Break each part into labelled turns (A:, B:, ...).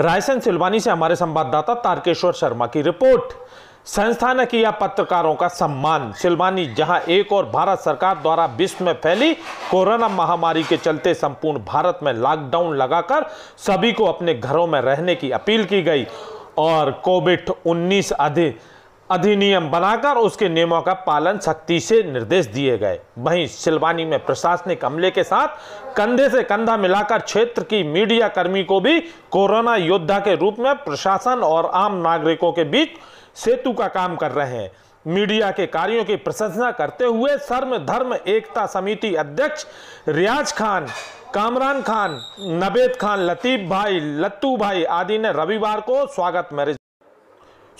A: रायसेन सिलवानी से हमारे संवाददाता तारकेश्वर शर्मा की रिपोर्ट संस्था ने किया पत्रकारों का सम्मान सिलवानी जहां एक और भारत सरकार द्वारा विश्व में फैली कोरोना महामारी के चलते संपूर्ण भारत में लॉकडाउन लगाकर सभी को अपने घरों में रहने की अपील की गई और कोविड 19 अधिक अधिनियम बनाकर उसके नियमों का पालन सख्ती से निर्देश दिए गए वहीं सिलवानी में प्रशासनिक अमले के साथ कंधे से कंधा मिलाकर क्षेत्र की मीडिया कर्मी को भी कोरोना योद्धा के रूप में प्रशासन और आम नागरिकों के बीच सेतु का काम कर रहे हैं मीडिया के कार्यों की प्रशंसा करते हुए सर्व धर्म एकता समिति अध्यक्ष रियाज खान कामरान खान नबेद खान लतीफ भाई लत्तू भाई आदि ने रविवार को स्वागत मैरिज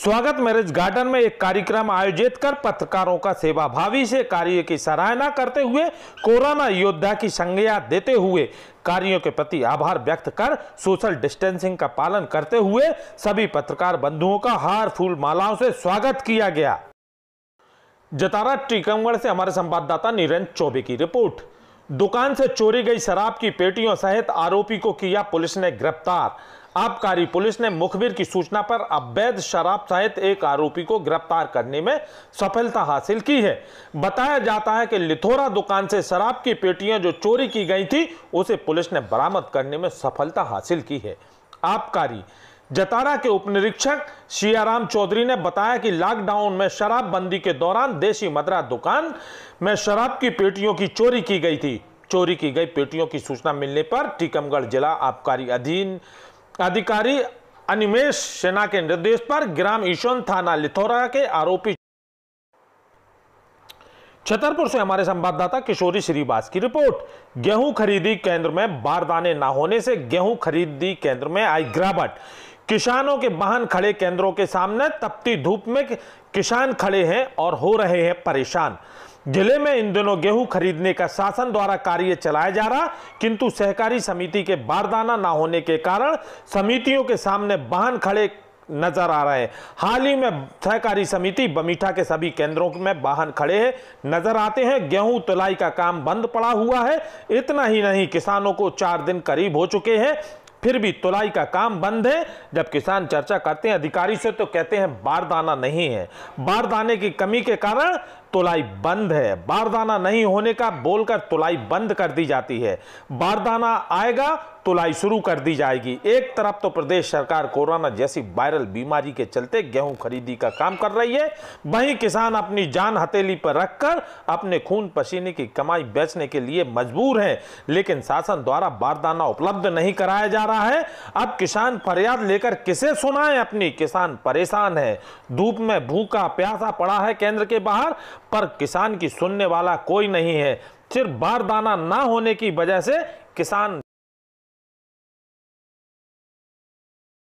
A: स्वागत मैरिज गार्डन में एक कार्यक्रम आयोजित कर पत्रकारों का सेवा भावी से कार्य की सराहना करते हुए कोरोना योद्धा की संज्ञा देते हुए कार्यों के प्रति आभार व्यक्त कर सोशल डिस्टेंसिंग का पालन करते हुए सभी पत्रकार बंधुओं का हार फूल मालाओं से स्वागत किया गया जतारा टीकमगढ़ से हमारे संवाददाता नीरज चौबे की रिपोर्ट दुकान से चोरी गई शराब की पेटियों सहित आरोपी को किया पुलिस ने गिरफ्तार आबकारी पुलिस ने मुखबिर की सूचना पर अवैध शराब सहित एक आरोपी को गिरफ्तार करने में सफलता हासिल की है बताया जाता है कि लिथोरा दुकान से शराब की पेटियां जो चोरी की गई थी उसे पुलिस ने बरामद करने में सफलता हासिल की है आबकारी जतारा के उपनिरीक्षक सियाराम चौधरी ने बताया कि लॉकडाउन में शराबबंदी के दौरान देशी मदरा दुकान में शराब की पेटियों की चोरी की गई थी चोरी की गई पेटियों की सूचना मिलने पर टीकमगढ़ जिला आबकारी अधीन अधिकारी अनिमेश सेना के निर्देश पर ग्राम ईशोन थाना लिथौरा के आरोपी छतरपुर से हमारे संवाददाता किशोरी श्रीवास की रिपोर्ट गेहूं खरीदी केंद्र में बारदाने ना होने से गेहूं खरीदी केंद्र में आई गिरावट किसानों के वाहन खड़े केंद्रों के सामने तपती धूप में किसान खड़े हैं और हो रहे हैं परेशान जिले में इन दिनों गेहूं खरीदने का शासन द्वारा कार्य चलाया जा रहा किंतु सहकारी समिति के बारदाना ना होने के कारण समितियों के सामने वाहन खड़े नजर आ रहे हैं हाल ही में सहकारी समिति बमीठा के सभी केंद्रों में वाहन खड़े हैं नजर आते हैं गेहूं तुलाई का काम बंद पड़ा हुआ है इतना ही नहीं किसानों को चार दिन करीब हो चुके हैं फिर भी तुलाई का काम बंद है जब किसान चर्चा करते हैं अधिकारी से तो कहते हैं बारदाना नहीं है बारदाने की कमी के कारण तुलाई बंद है बारदाना नहीं होने का बोलकर तुलाई बंद कर दी जाती है बारदाना आएगा तुलाई शुरू कर दी जाएगी एक तरफ तो प्रदेश सरकार कोरोना जैसी वायरल बीमारी के चलते गेहूं खरीदी का काम कर रही है वहीं किसान अपनी जान हथेली पर रखकर अपने खून पसीने की कमाई बेचने के लिए मजबूर हैं लेकिन शासन द्वारा बारदाना उपलब्ध नहीं कराया जा रहा है अब किसान फरियाद लेकर किसे सुनाए अपनी किसान परेशान है धूप में भूखा प्यासा पड़ा है केंद्र के बाहर पर किसान की सुनने वाला कोई नहीं है सिर्फ बारदाना ना होने की वजह से किसान